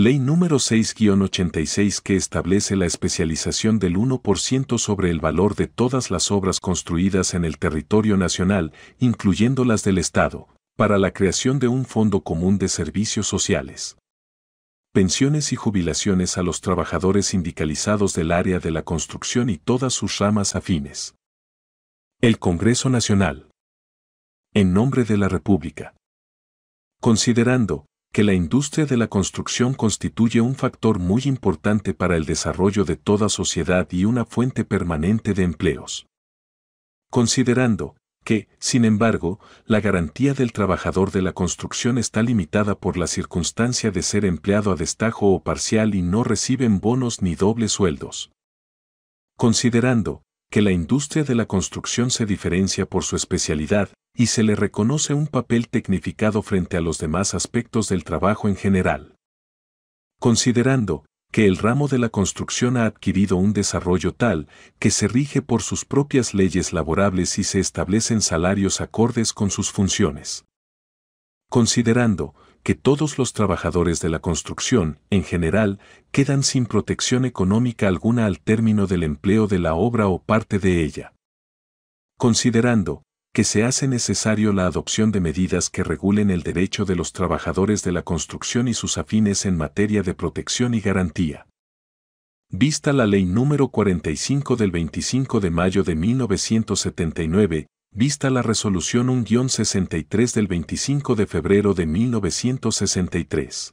Ley número 6-86 que establece la especialización del 1% sobre el valor de todas las obras construidas en el territorio nacional, incluyendo las del Estado, para la creación de un fondo común de servicios sociales. Pensiones y jubilaciones a los trabajadores sindicalizados del área de la construcción y todas sus ramas afines. El Congreso Nacional. En nombre de la República. Considerando, que la industria de la construcción constituye un factor muy importante para el desarrollo de toda sociedad y una fuente permanente de empleos. Considerando que, sin embargo, la garantía del trabajador de la construcción está limitada por la circunstancia de ser empleado a destajo o parcial y no reciben bonos ni dobles sueldos. Considerando que la industria de la construcción se diferencia por su especialidad, y se le reconoce un papel tecnificado frente a los demás aspectos del trabajo en general. Considerando que el ramo de la construcción ha adquirido un desarrollo tal que se rige por sus propias leyes laborables y se establecen salarios acordes con sus funciones. Considerando que todos los trabajadores de la construcción, en general, quedan sin protección económica alguna al término del empleo de la obra o parte de ella. Considerando que se hace necesario la adopción de medidas que regulen el derecho de los trabajadores de la construcción y sus afines en materia de protección y garantía. Vista la Ley número 45 del 25 de mayo de 1979, vista la Resolución 1-63 del 25 de febrero de 1963.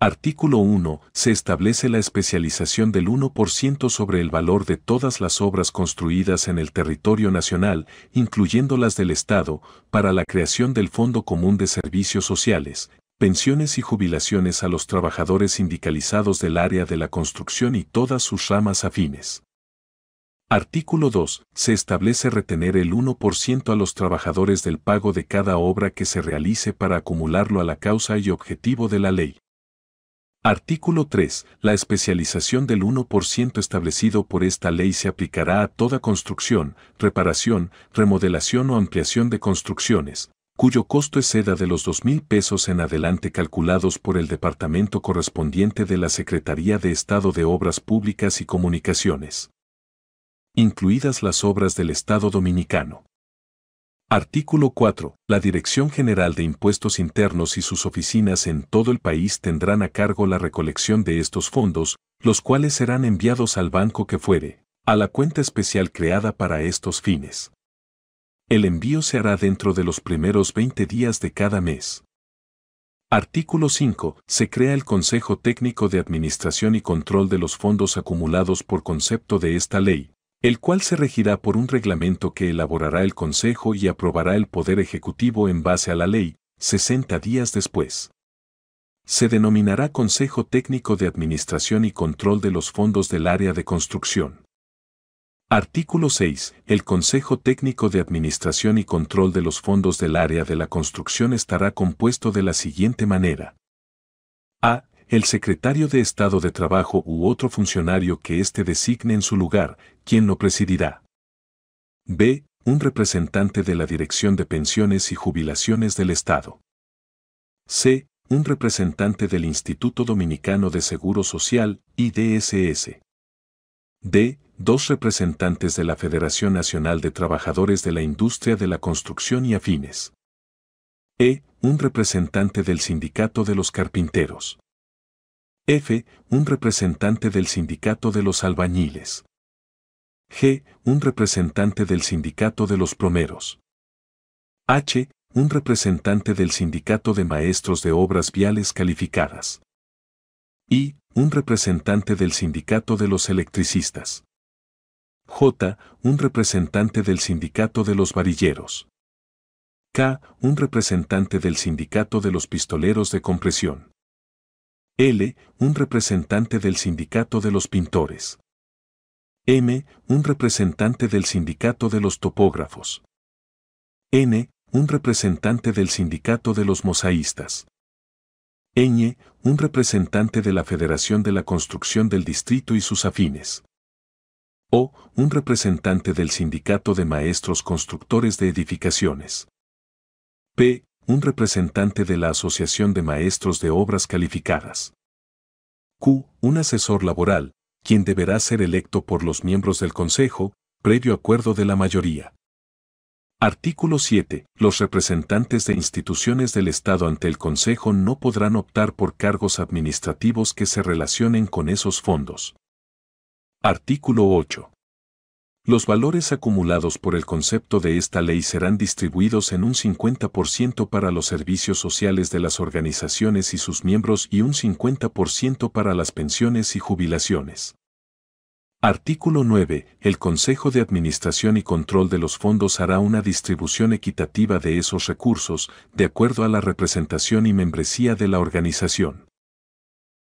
Artículo 1. Se establece la especialización del 1% sobre el valor de todas las obras construidas en el territorio nacional, incluyendo las del Estado, para la creación del Fondo Común de Servicios Sociales, pensiones y jubilaciones a los trabajadores sindicalizados del área de la construcción y todas sus ramas afines. Artículo 2. Se establece retener el 1% a los trabajadores del pago de cada obra que se realice para acumularlo a la causa y objetivo de la ley. Artículo 3. La especialización del 1% establecido por esta ley se aplicará a toda construcción, reparación, remodelación o ampliación de construcciones, cuyo costo exceda de los 2.000 pesos en adelante calculados por el departamento correspondiente de la Secretaría de Estado de Obras Públicas y Comunicaciones, incluidas las obras del Estado Dominicano. Artículo 4. La Dirección General de Impuestos Internos y sus oficinas en todo el país tendrán a cargo la recolección de estos fondos, los cuales serán enviados al banco que fuere, a la cuenta especial creada para estos fines. El envío se hará dentro de los primeros 20 días de cada mes. Artículo 5. Se crea el Consejo Técnico de Administración y Control de los Fondos acumulados por concepto de esta ley, el cual se regirá por un reglamento que elaborará el Consejo y aprobará el Poder Ejecutivo en base a la ley, 60 días después. Se denominará Consejo Técnico de Administración y Control de los Fondos del Área de Construcción. Artículo 6. El Consejo Técnico de Administración y Control de los Fondos del Área de la Construcción estará compuesto de la siguiente manera. A el secretario de Estado de Trabajo u otro funcionario que éste designe en su lugar, quien lo presidirá. B. Un representante de la Dirección de Pensiones y Jubilaciones del Estado. C. Un representante del Instituto Dominicano de Seguro Social, IDSS. D. Dos representantes de la Federación Nacional de Trabajadores de la Industria de la Construcción y Afines. E. Un representante del Sindicato de los Carpinteros. F. Un representante del sindicato de los albañiles. G. Un representante del sindicato de los plomeros. H. Un representante del sindicato de maestros de obras viales calificadas. I. Un representante del sindicato de los electricistas. J. Un representante del sindicato de los varilleros. K. Un representante del sindicato de los pistoleros de compresión. L, un representante del sindicato de los pintores. M, un representante del sindicato de los topógrafos. N, un representante del sindicato de los mosaístas. Ñ, un representante de la Federación de la Construcción del Distrito y sus afines. O, un representante del sindicato de maestros constructores de edificaciones. P, un representante de la Asociación de Maestros de Obras Calificadas. Q, un asesor laboral, quien deberá ser electo por los miembros del Consejo, previo acuerdo de la mayoría. Artículo 7. Los representantes de instituciones del Estado ante el Consejo no podrán optar por cargos administrativos que se relacionen con esos fondos. Artículo 8. Los valores acumulados por el concepto de esta ley serán distribuidos en un 50% para los servicios sociales de las organizaciones y sus miembros y un 50% para las pensiones y jubilaciones. Artículo 9. El Consejo de Administración y Control de los Fondos hará una distribución equitativa de esos recursos, de acuerdo a la representación y membresía de la organización.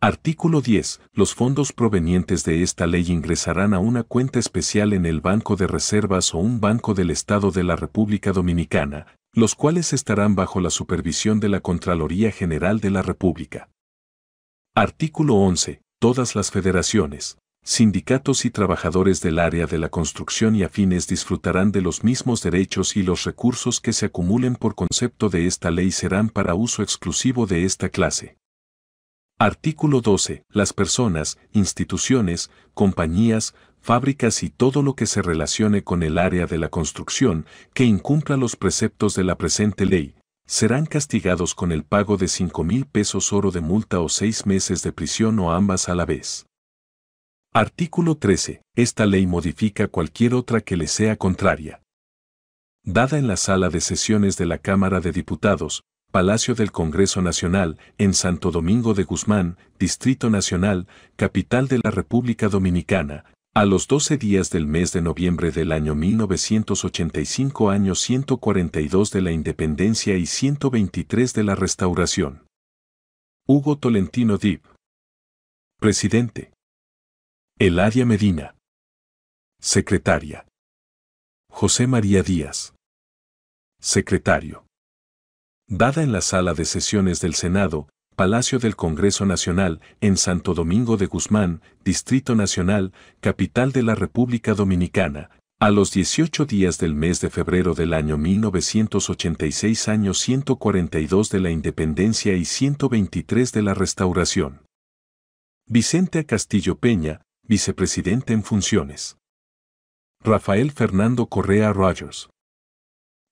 Artículo 10. Los fondos provenientes de esta ley ingresarán a una cuenta especial en el Banco de Reservas o un banco del Estado de la República Dominicana, los cuales estarán bajo la supervisión de la Contraloría General de la República. Artículo 11. Todas las federaciones, sindicatos y trabajadores del área de la construcción y afines disfrutarán de los mismos derechos y los recursos que se acumulen por concepto de esta ley serán para uso exclusivo de esta clase. Artículo 12. Las personas, instituciones, compañías, fábricas y todo lo que se relacione con el área de la construcción que incumpla los preceptos de la presente ley, serán castigados con el pago de 5,000 pesos oro de multa o seis meses de prisión o ambas a la vez. Artículo 13. Esta ley modifica cualquier otra que le sea contraria. Dada en la sala de sesiones de la Cámara de Diputados, Palacio del Congreso Nacional, en Santo Domingo de Guzmán, Distrito Nacional, capital de la República Dominicana, a los 12 días del mes de noviembre del año 1985, año 142 de la independencia y 123 de la restauración. Hugo Tolentino Dib. Presidente. Eladia Medina. Secretaria. José María Díaz. Secretario dada en la sala de sesiones del Senado, Palacio del Congreso Nacional, en Santo Domingo de Guzmán, Distrito Nacional, capital de la República Dominicana, a los 18 días del mes de febrero del año 1986, año 142 de la Independencia y 123 de la Restauración. Vicente Castillo Peña, vicepresidente en funciones. Rafael Fernando Correa Rogers.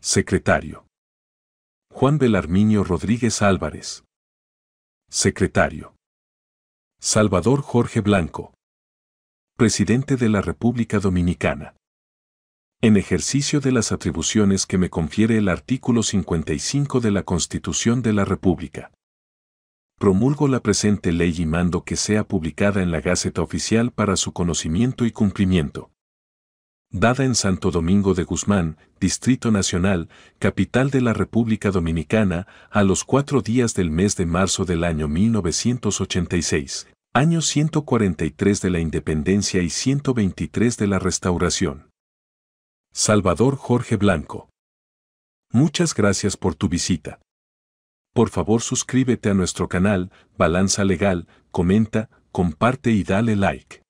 Secretario. Juan Belarminio Rodríguez Álvarez. Secretario. Salvador Jorge Blanco. Presidente de la República Dominicana. En ejercicio de las atribuciones que me confiere el artículo 55 de la Constitución de la República. Promulgo la presente ley y mando que sea publicada en la Gaceta Oficial para su conocimiento y cumplimiento dada en Santo Domingo de Guzmán, Distrito Nacional, capital de la República Dominicana, a los cuatro días del mes de marzo del año 1986, año 143 de la Independencia y 123 de la Restauración. Salvador Jorge Blanco. Muchas gracias por tu visita. Por favor suscríbete a nuestro canal, Balanza Legal, comenta, comparte y dale like.